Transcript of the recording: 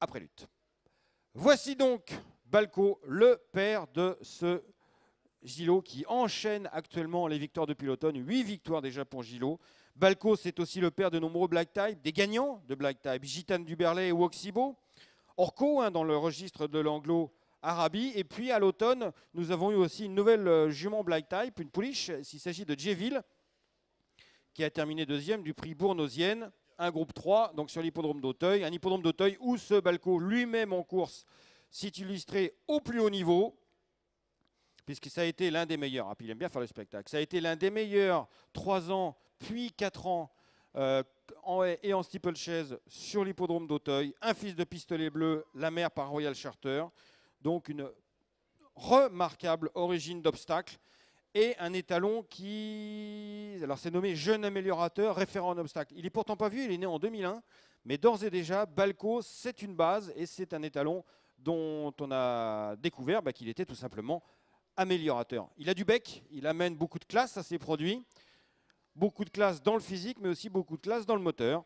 après lutte. Voici donc Balco, le père de ce gilo qui enchaîne actuellement les victoires depuis l'automne. huit victoires déjà pour gilo. Balco, c'est aussi le père de nombreux Black Type, des gagnants de Black Type, Gitane du Berlay ou Oxibo. Orco, hein, dans le registre de l'anglo Arabie. Et puis à l'automne, nous avons eu aussi une nouvelle euh, jument Black Type, une pouliche. s'il s'agit de Jeville, qui a terminé deuxième du prix Bournosienne un groupe 3, donc sur l'hippodrome d'Auteuil. Un hippodrome d'Auteuil où ce Balco lui-même en course s'est illustré au plus haut niveau, puisque ça a été l'un des meilleurs. Ah, puis il aime bien faire le spectacle. Ça a été l'un des meilleurs 3 ans, puis 4 ans. Euh, en et en steeplechase sur l'hippodrome d'Auteuil, un fils de pistolet bleu, la mère par Royal Charter. Donc une remarquable origine d'obstacle et un étalon qui alors c'est nommé jeune améliorateur, référent en obstacle. Il n'est pourtant pas vu, il est né en 2001, mais d'ores et déjà, Balco, c'est une base et c'est un étalon dont on a découvert bah, qu'il était tout simplement améliorateur. Il a du bec, il amène beaucoup de classe à ses produits, beaucoup de classe dans le physique, mais aussi beaucoup de classe dans le moteur.